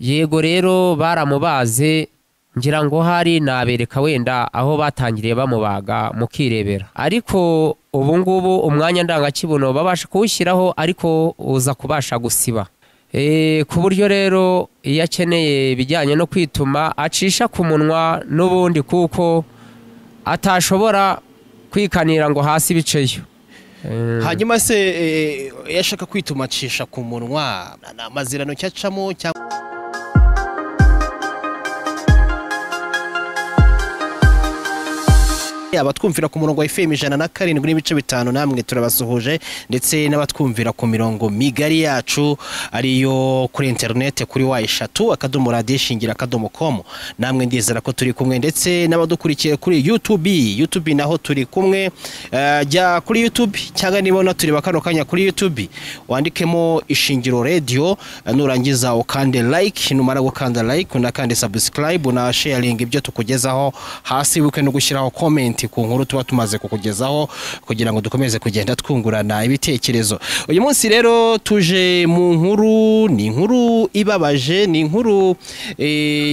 yego rero baramubaze ngira ngo hari nabereka wenda aho batangiriye bamubaga mukirebera ariko ubu ngubu umwanya ndangakibuno babasha kuwushyiraho ariko uza kubasha gusiba eh, ku buryo rero iyo akeneye ibijyanye no kwituma acisha ku munwa n'ubundi kuko atashobora kwikanira ngo hasi ibiceyo eh. hanyuma se eh, iyo ashaka kwituma acisha ku munwa amazirano mazirano cyacamo cyangwa abatwumvira ku murongo wa FM ijana na karindwi n'ibice bitanu namwe turabasuhuje ndetse n'abatwumvira ku mirongo migari yacu ariyo kuri interinete kuri wa eshatu akadomo radiyo ishingira akadomo komu namwe ndizera ko turi kumwe ndetse n'abadukurikiye kuri yutube yutube naho turi kumwe eh, jya kuri yutube cyangwa niba unatureba kano kanya kuri yutube wandikemo ishingiro radiyo eh, nurangiza ukande like numara gukanda like unakande sabusikarayibu na sharingi ibyo tukugezaho hasi wibuke no gushyiraho komenti ati ku nkuru tuba tumaze kukugezaho kugira ngo dukomeze kugenda twungurana ibitekerezo uyu munsi rero tuje mu nkuru ni inkuru ibabaje ni inkuru e,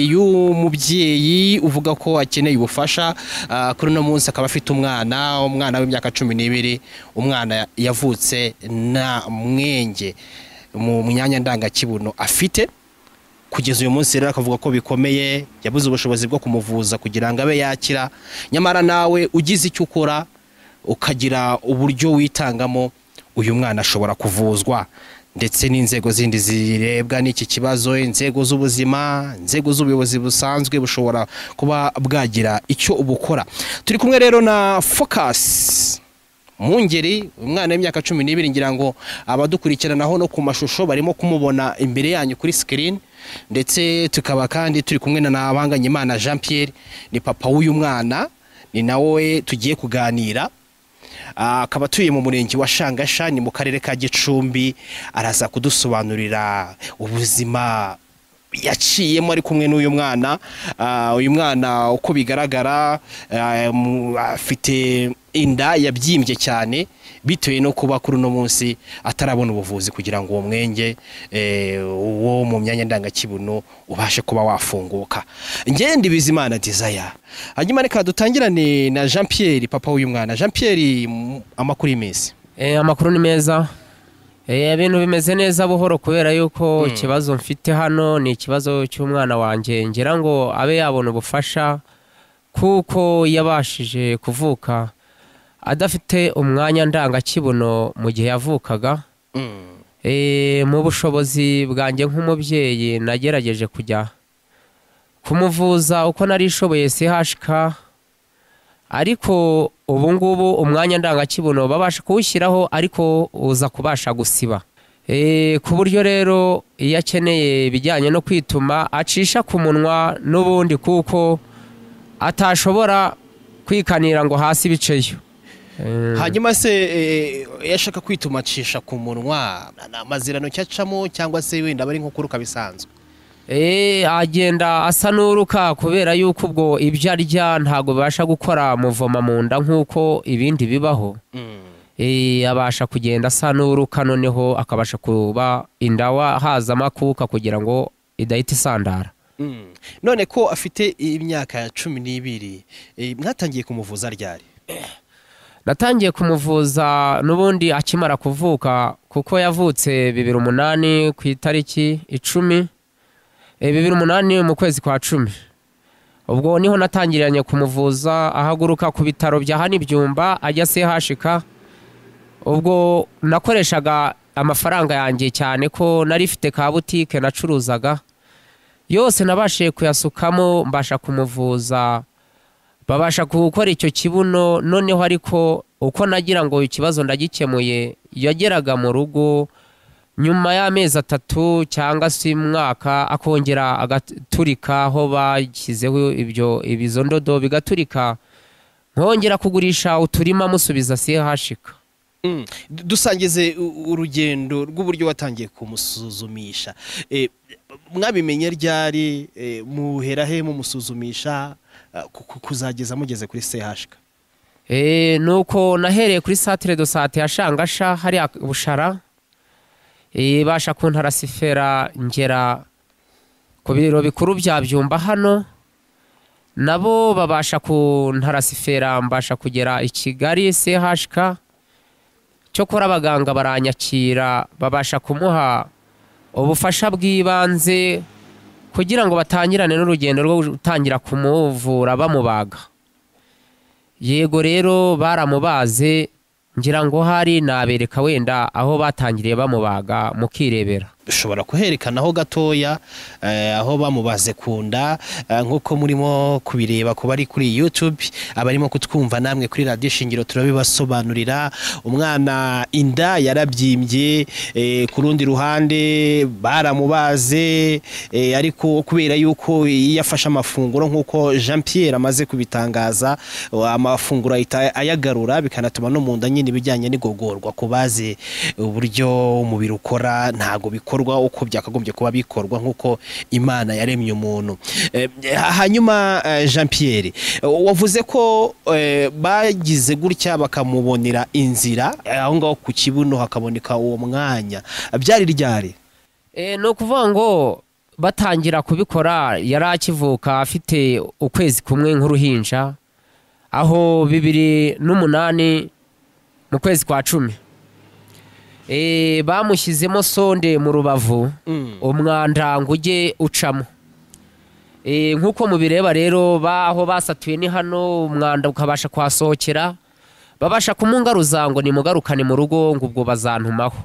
y'umubyeyi uvuga ko akeneye ubufasha kuri uno munsi akaba afite umwana umwana w'imyaka cumi n'ibiri umwana yavutse na mwenge mu myanya ndangakibuno afite kugeza uyu munsi rero akavuga ko bikomeye yabuze ubushobozi bwo kumuvuza kugira ngo abe yakira nyamara nawe ugize icyo ukora ukagira uburyo witangamo uyu mwana ashobora kuvuzwa ndetse n'inzego zindi zirebwa n'iki kibazo inzego z'ubuzima inzego z'ubuyobozi busanzwe bushobora kuba bwagira icyo ubukora turi kumwe rero na focus mu umwana w'imyaka cumi n'ibiri ngira ngo abadukurikiranaho no ku mashusho barimo kumubona imbere yanyu kuri screen ndetse tukaba kandi turi kumwe na nabanganye imana jean Pierre ni papa w'uyu mwana ni nawe tugiye kuganira ah, akaba atuye mu murenge wa shangasha ni mu karere ka gicumbi araza kudusobanurira ubuzima yaciyemo ari kumwe n'uyu mwana ah, uyu mwana uko bigaragara ah, afite inda yabyimbye cyane bitewe no kuba kuri uno munsi atarabona ubuvuzi kugira ngo uwo mwenge eh, wo mu myanya ndangakibuno ubashe kuba wafunguka ngende bizimana dizaya hanyuma reka dutangirane na jean Pierre papa w'uyu mwana jean Pierre amakuru y'iminsi eh, amakuru ni meza eh, ibintu bimeze neza buhoro kubera yuko hmm. ikibazo mfite hano ni ikibazo cy'umwana wanjye ngira ngo abe yabona ubufasha kuko yabashije kuvuka adafite umwanya ndangakibuno mu gihe yavukaga mm. eh, mu bushobozi bwanjye nk'umubyeyi nagerageje kujya kumuvuza uko nari ishoboye sihashika ariko ubu ngubu umwanya ndangakibuno babasha kuwushyiraho ariko uza kubasha gusiba eh, ku buryo rero iyo akeneye ibijyanye no kwituma acisha ku munwa n'ubundi kuko atashobora kwikanira ngo hasi ibiceyo Eh. hanyuma se eh, yashaka kwitumacisha ku munwa amazirano cyo acamo cyangwa se wenda aba ari nko bisanzwe eh, agenda asa n'uruka kubera yuko ubwo ibyo arya ntabwo bibasha gukora muvoma mu nda nk'uko ibindi bibaho hmm. abasha kugenda asa n'uruka noneho akabasha kuba indawa haza amakuka kugira ngo idahita isandara hmm. none ko afite imyaka cumi n'ibiri mwatangiye kumuvuza ryari natangiye kumuvuza n'ubundi akimara kuvuka kuko yavutse bibiri umunani ku itariki icumi eh, bibiri umunani mu kwezi kwa cumi ubwo niho natangiranye kumuvuza ahaguruka ku bitaro bya hano ibyumba ajya sehashika ubwo nakoreshaga amafaranga yanjye cyane ko nari ifite ka butike nacuruzaga yose nabashije kuyasukamo mbasha kumuvuza babasha gukora icyo kibuno noneho ariko uko nagira ngo ikibazo ndagikemuye yageraga mu rugo nyuma y'amezi atatu cyangwa se umwaka akongera agaturika aho bashyizeho ibyo ibizo ndodo bigaturika nkongera kugurisha uturima musubiza sehashika hmm. dusangize urugendo rw'uburyo watangiye kumusuzumisha eh, mwabimenye ryari eh, muherahe mumusuzumisha Eh, kuzageza mugeze kuri sehashika eh, nuko nahereye kuri satire do sate ya shangasha hariya bushara ibasha eh, kuntarasifera ngera ku biro bikuru bya byumba hano nabo babasha kuntarasifera mbasha kugera i kigali sehashika cyokora abaganga baranyakira babasha kumuha ubufasha bw'ibanze kugira ngo batangirane n'urugendo rwo gutangira kumuvura bamubaga yego rero baramubaze ngira ngo hari nabereka wenda aho batangiriye bamubaga mukirebera dushobora kuherekanaho gatoya eh, aho bamubaze ku eh, nk'uko murimo kubireba kuba ari kuri YouTube abarimo kutwumva namwe kuri radiyo shingiro turabibasobanurira umwana inda yarabyimbye eh, ku rundi ruhande baramubaze ariko kubera yuko iyo afashe amafunguro nk'uko jean Pierre amaze kubitangaza amafunguro ahita ayagarura bikanatuma no mu nda nyine ibijyanye n'igogorwa kubaze bazi uburyo umubiri ukora ntabwo bikora bikorwa uko byakagombye kuba bikorwa nk'uko imana yaremye umuntu eh, hanyuma eh, jean Pierre eh, wavuze ko bagize gutya bakamubonera inzira aho ngaho ku kibuno hakaboneka uwo mwanya byari ryari ni ukuvuga ngo batangira kubikora yari akivuka afite ukwezi kumwe nk'uruhinja aho bibiri n'umunani mu kwezi kwa cumi Eh, bamushyizemo sonde mu rubavu mm. umwanda ngo ujye ucamo eh, nk'uko mubireba rero baho basatuye ni hano umwanda ukabasha kuhasohokera babasha kumungaruza ngo nimugarukane mu rugo ngo ubwo bazantumaho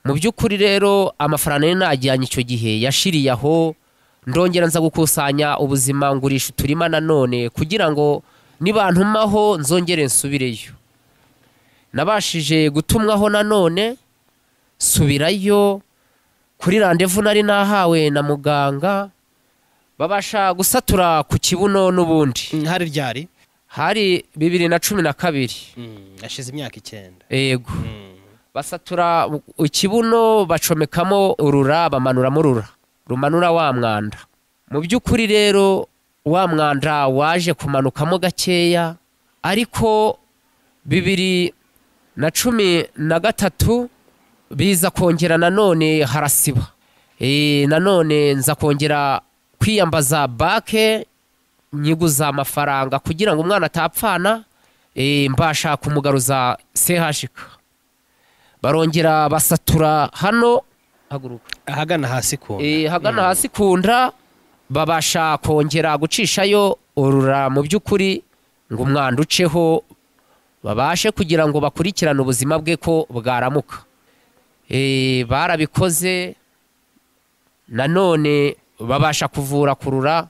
mu by'ukuri rero amafaranga ye najyanye icyo gihe yashiriye aho ndongera nza gukusanya ubuzima ngurisha uturima nanone kugira ngo nibantumaho nzongere nsubireyo nabashije gutumwaho nanone subirayo kuri randevu nari nahawe na muganga babasha gusatura ku kibuno n'ubundi mm, hari ryari hari bibiri na cumi na kabiri hashize mm, imyaka icyenda yego mm. basatura ikibuno bacomekamo urura bamanuramo urura rumanura wa mwanda mu by'ukuri rero wa mwanda waje kumanukamo gakeya ariko bibiri na cumi na gatatu biza kongera nanone harasiba nanone nza kongera kwiyambaza bake nyiguza amafaranga kugira ngo umwana atapfana mbasha kumugaruza sehashika barongera basatura hano ahagana hasi ku ahagana mm. hasi ku nda babasha kongera gucishayo urura mu by'ukuri ngo umwanda uceho babashe kugira ngo bakurikirane ubuzima bwe ko bwaramuka e, barabikoze nanone babasha kuvura kurura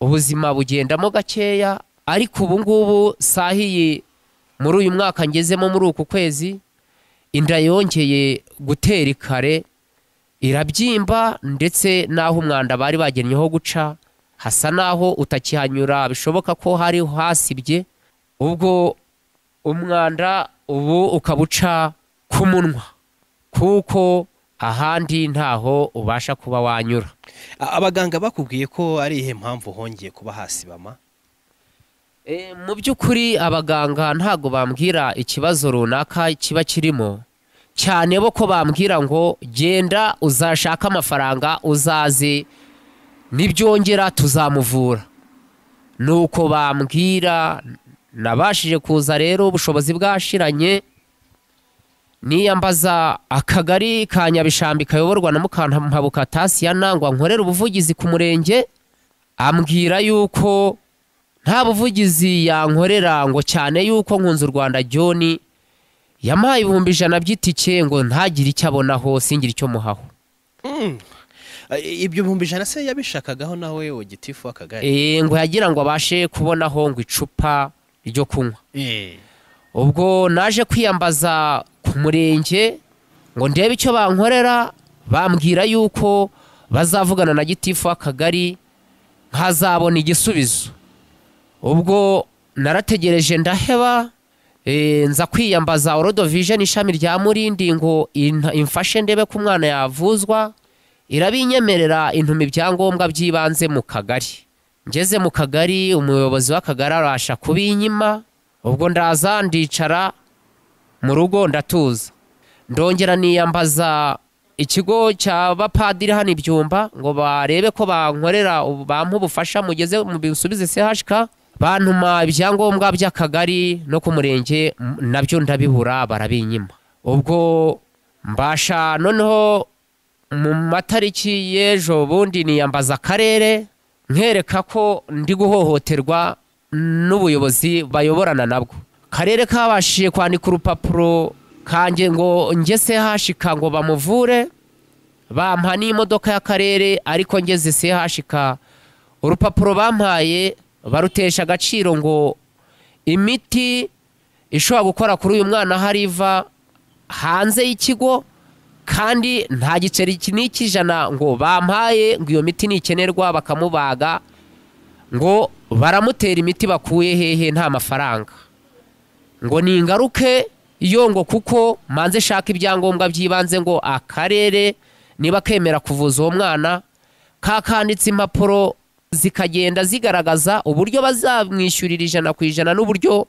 ubuzima bugendamo gakeya ariko ubu ngubu sahiye muri uyu mwaka ngezemo muri uku kwezi inda yongeye gutera ikare irabyimba ndetse n'aho umwanda bari bagennyeho guca hasa n'aho utakihanyura bishoboka ko hari hasibye ubwo umwanda ubu ukabuca ku munwa kuko ahandi ntaho ubasha kuba wanyura abaganga bakubwiye ko ari ihe mpamvu hongeye kuba hasi bama e, mu by'ukuri abaganga ntago bambwira ikibazo runaka kiba kirimo cyane bo ko bambwira ngo genda uzashaka amafaranga uzaze nibyongera tuzamuvura nuko uko bambwira nabashije kuza rero ubushobozi bwashiranye niyambaza akagari ka nyabishambi kayoborwa na mukantampabuka tasi ya nangwa nkorera ubuvugizi ku murenge ambwira yuko nta buvugizi yankorera ngo cyane yuko nkunze u rwanda joni yamuhaye ibihumbi ijana by'itike ngo ntagire icyo abonaho singire icyo muhaho hmm. ibyo bihumbi ijana se yabishakagaho nawe gitifu w'akagari eh, ngo yagira ngo abashe kubonaho ngo icupa iryo kunywa eh. ubwo naje kwiyambaza ku murenge ngo ndebe icyo bankorera bambwira yuko bazavugana na gitifu w'akagari nkazabona igisubizo ubwo narategereje ndaheba eh, nza kwiyambaza orodo vijeni ishami rya murindi ngo imfashe ndebe ko umwana yavuzwa irabinyemerera intuma ibyangombwa by'ibanze mu kagari ngeze mu kagari umuyobozi w'akagari arasha kubinyima ubwo ndaza ndicara mu rugo ndatuza ndongera niyambaza ikigo cya bapadiri hano ibyumba ngo barebe ko bankorera bampa ubufasha mugeze mu bisubize sehashika bantuma ibyangombwa by'akagari no ku murenge nabyo ndabibura barabinyima ubwo mbasha noneho mu matariki y'ejo bundi niyambaza akarere nkereka ko ndi guhohoterwa n'ubuyobozi bayoborana nabwo karere kabashije kwandika urupapuro kanjye ngo ngese hashika ngo bamuvure bampa n'imodoka y'akarere ariko ngeze se hashika urupapuro bampaye barutesha agaciro ngo imiti ishobora gukora kuri uyu mwana hariva hanze y'ikigo kandi nta giceri n'icy'ijana ngo bampaye ngo iyo miti ntikenerwa bakamubaga ngo baramutera imiti bakuye hehe nta mafaranga ngo ni ingaruke yo ngo kuko manze shaka ibyangombwa by'ibanze ngo akarere niba kemera kuvuza uwo mwana kakanditse impapuro zikagenda zigaragaza uburyo bazamwishyurira ijana ku ijana n'uburyo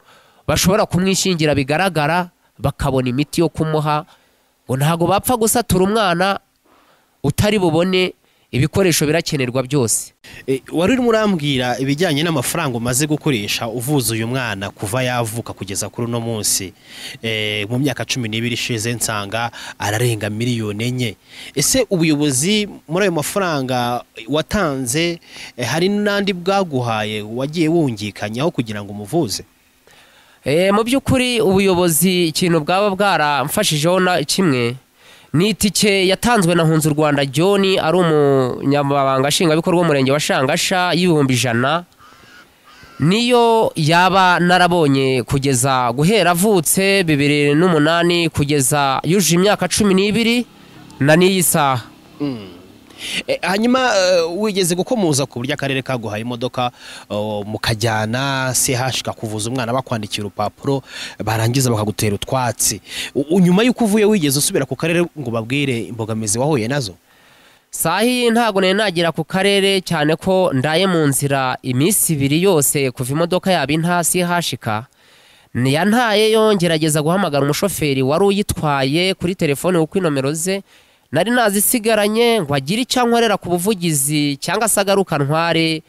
bashobora kumwishingira bigaragara bakabona imiti yo kumuha ngo ntabwo bapfa gusatura umwana utari bubone ibikoresho birakenerwa byose eh, wari urimo urambwira ibijyanye n'amafaranga umaze gukoresha uvuza uyu mwana kuva yavuka kugeza kuri uno munsi eh, mu myaka cumi n'ibiri ishize nsanga ararenga miliyoni enye ese ubuyobozi muri ayo mafaranga watanze eh, hari n'andi bwaguhaye wagiye wungikanyaho kugira ngo umuvuze Eh, mu by'ukuri ubuyobozi ikintu bwaba bwaramfashijeho na kimwe ni itike yatanzwe na hunze u rwanda john ari umunyamabanga nshingwabikorwa w'umurenge wa shangasha y'ibihumbi ijana niyo yaba narabonye kugeza guhera avutse bibiri n'umunani kugeza yuje imyaka cumi n'ibiri na n'iyi saha mm. Eh, hanyuma eh, wigeze gukomuza ku buryo akarere kaguhaye imodoka oh, mukajyana CH kakuvuza umwana bakwandikira urupapuro barangiza bakagutera utwatsi nyuma y'uko uvuye wigeze usubira ku karere ngo babwire imbogamizi wahuye nazo sahi ntago nari nagera ku karere cyane ko ndaye mu nzira iminsi ibiri yose kuva imodoka yaba intasi sihashika. niyantaye yo ngerageza guhamagara umushoferi wari uyitwaye kuri telefone kuko inomero ze nari nazisigaranye ngo agire icyo ankorera ku buvugizi cyangwa se ntware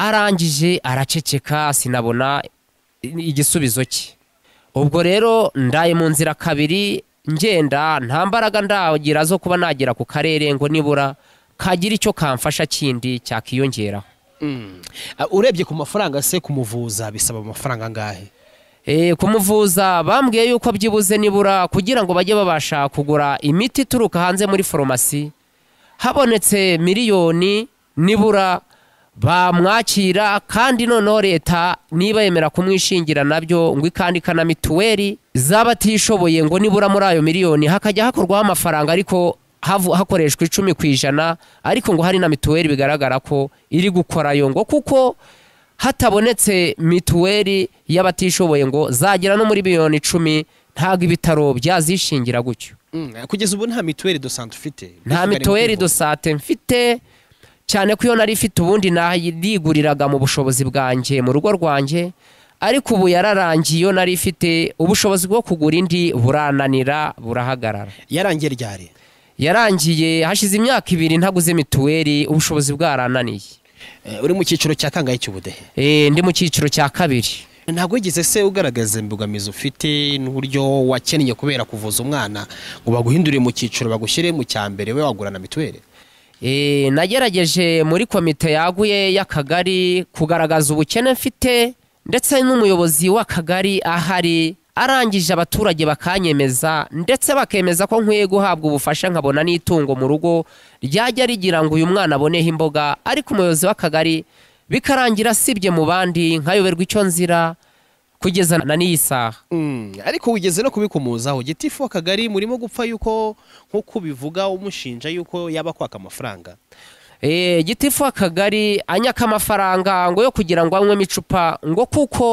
arangije araceceka sinabona igisubizo cye ubwo rero ndaye mu nzira kabiri ngenda nta mbaraga ndagira zo kuba nagera ku karere ngo nibura kagire icyo kamfasha kindi cyakiyongeraho mm. uh, urebye ku mafaranga se kumuvuza bisaba amafaranga angahe Eh, kumuvuza bambwiye yuko byibuze nibura kugira ngo bajye babasha kugura imiti ituruka hanze muri farumasi habonetse miliyoni nibura bamwakira kandi noneho leta niba yemera kumwishingira nabyo ngo ikandika na mituweri z'abatishoboye ngo nibura muri ayo miliyoni hakajya hakorwaho amafaranga ariko hakoreshwa icumi ku ijana ariko ngo hari na mituweri bigaragara ko iri gukorayo ngo kuko hatabonetse mituweri y'abatishoboye ngo zagera no muri miliyoni icumi ntabwo ibitaro byazishingira gutyo mm, kugeza ubu nta mituweli do sante ufite nta mituweli do mfite cyane ko iyo nari ifite ubundi nayiguriraga mu bushobozi bwanjye mu rugo rwanjye ariko ubu yararangiye iyo nari ifite ubushobozi bwo kugura indi burananira burahagarara yarangiye ryari yarangiye hashize imyaka ibiri ntaguze mituweri ubushobozi bwarananiye Eh, uri mu cyiciro cya kangahe cy'ubudehe eh, ndi mu cyiciro cya kabiri ntabwo wigeze se ugaragaza imbogamizi ufite n'uburyo wakennye kubera kuvuza umwana ngo baguhindurire mu cyiciro bagushyire mu cya mbere we wagura na mituweli eh, nagerageje muri komite yaguye y'akagari kugaragaza ubukene mfite ndetse n'umuyobozi w'akagari ahari arangije abaturage bakanyemeza ndetse bakemeza ko nkwiye guhabwa ubufasha nkabona n'itungo mu rugo ryajya rigira ngo uyu mwana aboneho imboga ariko umuyobozi w'akagari bikarangira asibye mu bandi nkayoberwa icyo nzira kugeza na n'iyi saha hmm, ariko wigeze no kubikumuzaho gitifu w'akagari murimo gupfa yuko nk'uko ubivuga umushinja yuko yaba kwaka amafaranga eh, gitifu w'akagari anyaka amafaranga ngo yo kugira ngo anywemo icupa ngo kuko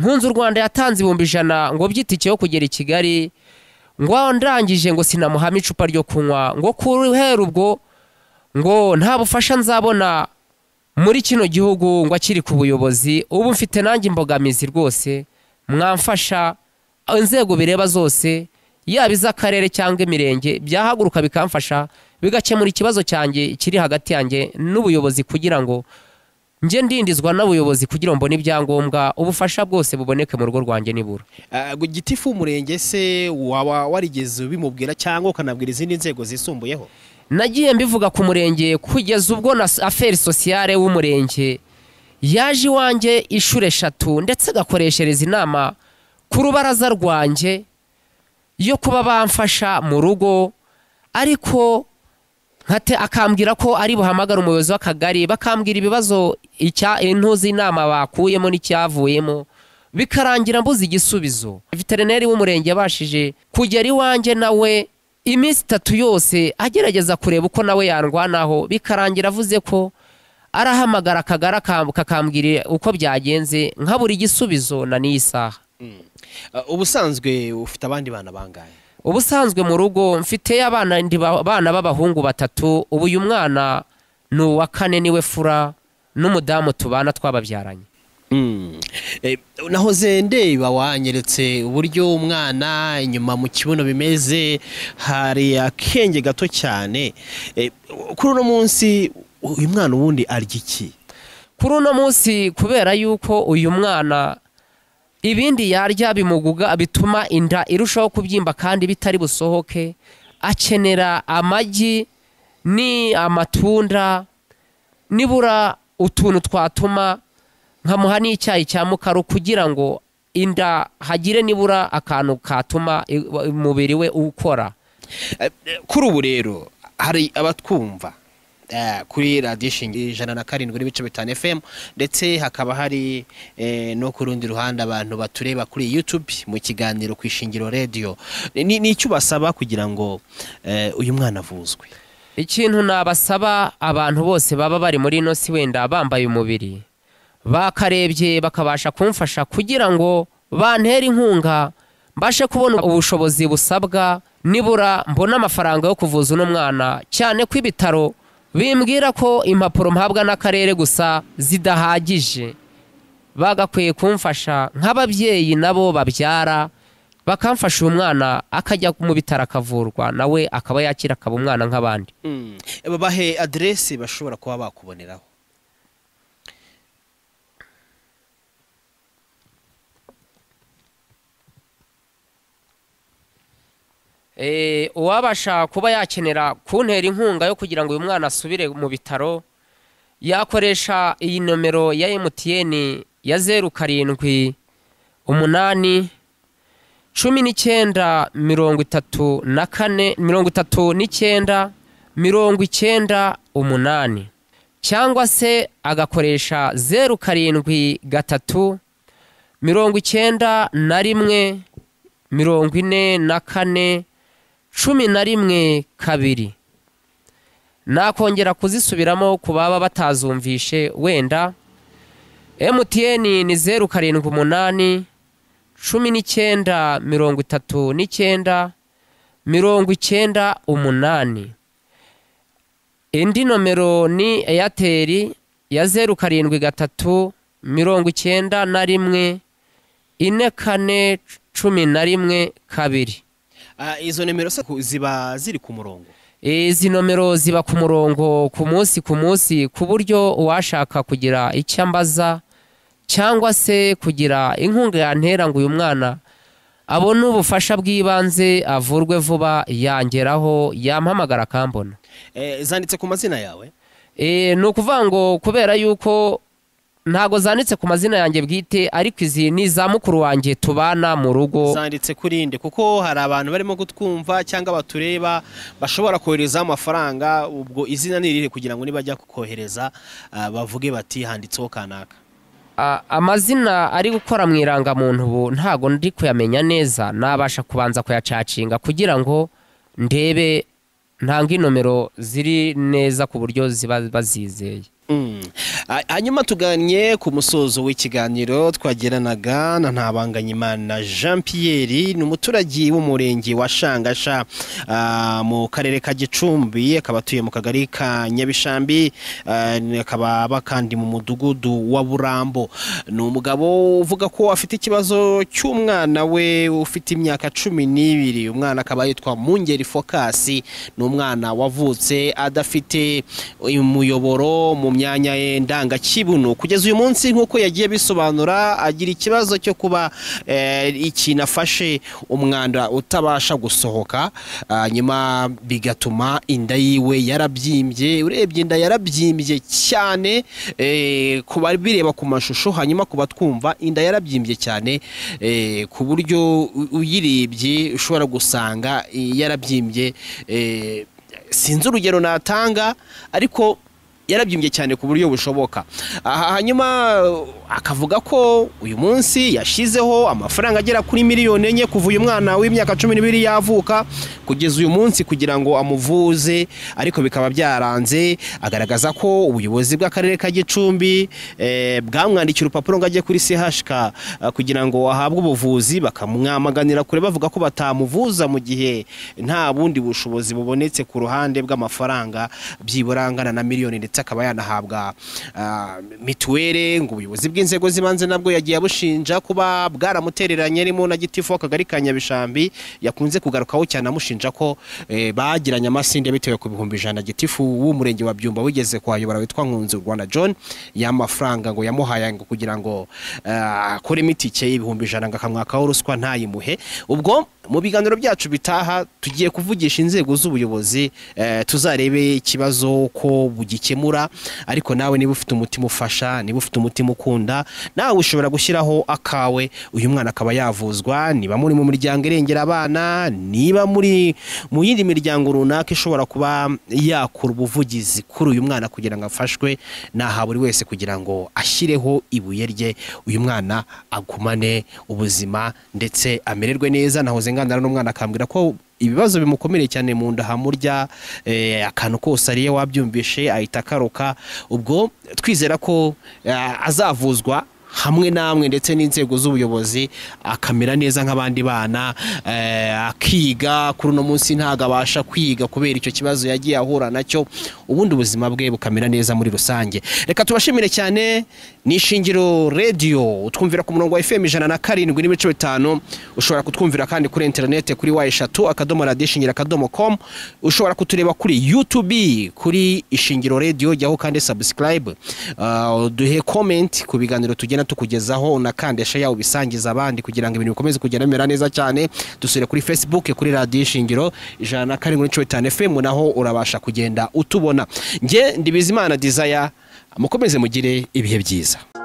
nkunze u rwanda yatanze ibihumbi ijana ngo by'itike yo kugera i kigali ngo ndangije ngo sinamuhame icupa ryo kunywa ngo kuruhera ubwo ngo nta bufasha nzabona muri kino gihugu ngo akiri ku buyobozi ubu mfite nanjye imbogamizi rwose mwamfasha inzego bireba zose yaba iz'akarere cyangwa imirenge byahaguruka bikamfasha bigakemura ikibazo cyanjye kiri hagati yanjye n'ubuyobozi kugira ngo njye ndindizwa nubuyobozi kugira ngo mbone ibyangombwa ubufasha bwose buboneke mu rugo rwanjye nibura eh, eh, gitifu umurenge se waba warigeze ubimubwira cyangwa ukanabwira izindi nzego zisumbuyeho nagiye mbivuga ku murenge kugeza ubwo na aferi sosiyale w'umurenge yaje iwanjye inshuro eshatu ndetse agakoreshereza inama ku rubaraza rwanjye yo kuba bamfasha mu rugo ariko akambwira ko ari buhamagara umuyobozi w'akagari bakambwira ibibazo intuzi inama bakuyemo n'icyavuyemo bikarangira mbuze igisubizo veterineri w'umurenge yabashije kugera iwanjye nawe iminsi itatu yose agerageza kureba uko nawe yarwanaho bikarangira avuze ko arahamagara akagara kakambwira uko byagenze nkabura igisubizo gisubizo na n'isaha hmm. uh, ubusanzwe ufite abandi bana bangahe ubusanzwe mu rugo mfite abana bana b'abahungu batatu ubu uyu mwana ni uwa kane niwe fura n'umudamu tubana twababyaranye hmm. eh, nahoze ndeba wanyeretse uburyo umwana inyuma mu kibuno bimeze hari akenge gato cyane eh, kuri uno munsi uyu mwana ubundi arya iki kuri uno munsi kubera yuko uyu mwana ibindi yarya bimuguga bituma inda irushaho kubyimba kandi bitari busohoke akenera amagi ni amatunda nibura utuntu twatuma nkamuha n'icyayi cya mukaru kugira ngo inda hagire nibura akantu katuma umubiri we ukora eh, kuri ubu rero hari abatwumva Eh, kuri radiyo ishingiye ijana na karindwi n'ibice bitanu fm ndetse hakaba hari eh, no ku rundi ruhande abantu batureba kuri yutube mu kiganiro ku ishingiro radiyo ni icyo ubasaba kugira ngo eh, uyu mwana avuzwe ikintu nabasaba abantu bose baba bari muri ino si wenda bambaye umubiri bakarebye bakabasha kumfasha kugira ngo bantere inkunga mbashe kubona ubushobozi busabwa nibura mbona amafaranga yo kuvuza uno mwana cyane ko ibitaro bimbwira ko impapuro mpabwa n'akarere gusa zidahagije bagakwiye kumfasha nk'ababyeyi nabo babyara bakamfasha uwo mwana akajya mu bitaro akavurwa nawe akaba yakira akaba umwana nk'abandi mm. bahe aderesi bashobora kuba bakuboneraho Eh, uwabasha kuba yakenera kuntera inkunga yo kugira ngo uyu mwana asubire mu bitaro yakoresha iyi nomero ya emutiyeni ya zeru karindwi umunani cumi n'icyenda mirongo itatu na kane mirongo itatu n'icyenda mirongo icyenda umunani cyangwa se agakoresha zeru karindwi gatatu mirongo icyenda na rimwe mirongo ine na kane cumi na rimwe kabiri nakongera kuzisubiramo ku baba batazumvishe wenda emutiyeni ni zeru karindwi umunani cumi n'icyenda mirongo itatu n'icyenda mirongo icyenda umunani indi nomero ni eyateri ya zeru karindwi gatatu mirongo icyenda na rimwe ine kane cumi na rimwe kabiri Eh, izo nimero ziba ziri ku murongo eh, izi nomero ziba ku murongo ku munsi ku munsi ku buryo uwashaka kugira icyo ambaza cyangwa se kugira inkunga yantera ngo uyu mwana abone ubufasha bw'ibanze avurwe vuba yangeraho yampamagara akambona eh, zanditse ku mazina yawe ni ukuvuga ngo kubera yuko ntago zanditse ku mazina yanjye bwite ariko izi ni za mukuru wanjye tubana mu rugo zanditse kuri nde kuko hari abantu barimo kutwumva cyangwa batureba bashobora kohereza amafaranga ubwo izina ni iriri kugira ngo nibajya kukohereza ah, bavuge bati handitseho kanaka ah, amazina ari gukora mu irangamuntu ubu ntago ndi kuyamenya neza nabasha kubanza kuyacacinga kugira ngo ndebe ntange inomero ziri neza ku buryo ziba bazizeye Mm. hanyuma tuganye ku musozo w'ikiganiro twageranaga na ntabanganyimana jean pierre ni umuturage w'umurenge wa shangasha mu karere ka gicumbi akaba atuye mu kagari ka nyabishambi akaba aba kandi mu mudugudu wa burambo ni umugabo uvuga ko afite ikibazo cy'umwana we ufite imyaka cumi n'ibiri umwana akaba yitwa mungeri fokasi ni umwana wavutse adafite eh, umuyoboro mu myanya ye ndangakibuno kugeza uyu munsi nk'uko yagiye bisobanura agira ikibazo cyo kuba eh, ikintu afashe umwanda utabasha gusohoka ah, nyuma bigatuma inda yiwe yarabyimbye urebye inda yarabyimbye cyane eh, ku bireba ku mashusho hanyuma kuba twumva inda yarabyimbye cyane eh, ku buryo uyirebye ushobora gusanga yarabyimbye sinzi urugero natanga ariko yarabyimbye cyane ku buryo bushoboka hanyuma akavuga ko uyu munsi yashyizeho amafaranga agera kuri miliyoni enye kuva uyu mwana w'imyaka cumi n'ibiri yavuka kugeza uyu munsi kugira ngo amuvuze ariko bikaba byaranze agaragaza ko ubuyobozi bw'akarere ka gicumbi eh, bwamwandikira urupapuro ngo ajye kuri sehashika kugira ngo ahabwe ubuvuzi bakamwamaganira kure bavuga ko batamuvuza mu gihe nta bundi bushobozi bubonetse ku ruhande bw'amafaranga byiburangana na miliyoni ndetse akaba yanahabwa ah, mituweli ngo ubuyobozi bw'inzego z'ibanze nabwo yagiye abushinja kuba bwaramutereranye arimo na gitifu w'akagari ka nyabishambi yakunze kugarukaho cyane amushinja ko eh, bagiranye amasinde bitewe ku bihumbi ijana gitifu w'umurenge wa byumba wigeze kuhayobora witwa nkunzi rwanda john y'amafaranga ngo yamuhaye ngo kugira ngo eh, akore imiti y'ibihumbi ijana ngo akamwakaho ruswa ntayimuhe ubwo mu biganiro byacu bitaha tugiye kuvugisha inzego z'ubuyobozi eh, tuzarebe ikibazo ko bugikemura ariko nawe niba ufite umutima ufasha niba ufite umutima ukunda nawe ushobora gushyiraho akawe uyu mwana akaba yavuzwa niba muri mu miryango irengera abana niba muri mu yindi miryango runaka ishobora kuba yakura ubuvugizi kuri uyu mwana kugira ngo afashwe naha buri wese kugira ngo ashyireho ibuye rye uyu mwana agumane ubuzima ndetse amererwe neza nahoze uburenganzira n'umwana akambwira ko ibibazo bimukomereye cyane mu nda hamurya eh, akantu kose ariye wabyumvishe ahita akaruka ubwo twizera ko eh, azavuzwa hamwe namwe ndetse n'inzego z'ubuyobozi akamera neza nk'abandi bana eh, akiga kuri uno munsi ntabwo abasha kwiga kubera icyo kibazo yagiye ahura nacyo ubundi ubuzima bwe bukamera neza muri rusange reka tubashimire cyane ni ishingiro radiyo utwumvira ku murongo wa fm ijana na karindwi n'ibice bitanu ushobora kutwumvira kandi kuri interineti kuri wa eshatu akadomo radiyo ishingiro akadomo komu ushobora kutureba kuri yutubi kuri ishingiro radiyo jyaho kandi sabusikarayibe eh, duhe komenti ku biganiro tugenda tukugezaho unakandesha yawe ubisangiza abandi kugira ngo ibintu bikomeze kugenda bimera neza cyane dusure kuri facebook kuri radiyo ishingiro ijana na karindwi n'icumu itanu fm naho urabasha kugenda utubona nge ndibizimana dizaya mukomeze mugire ibihe byiza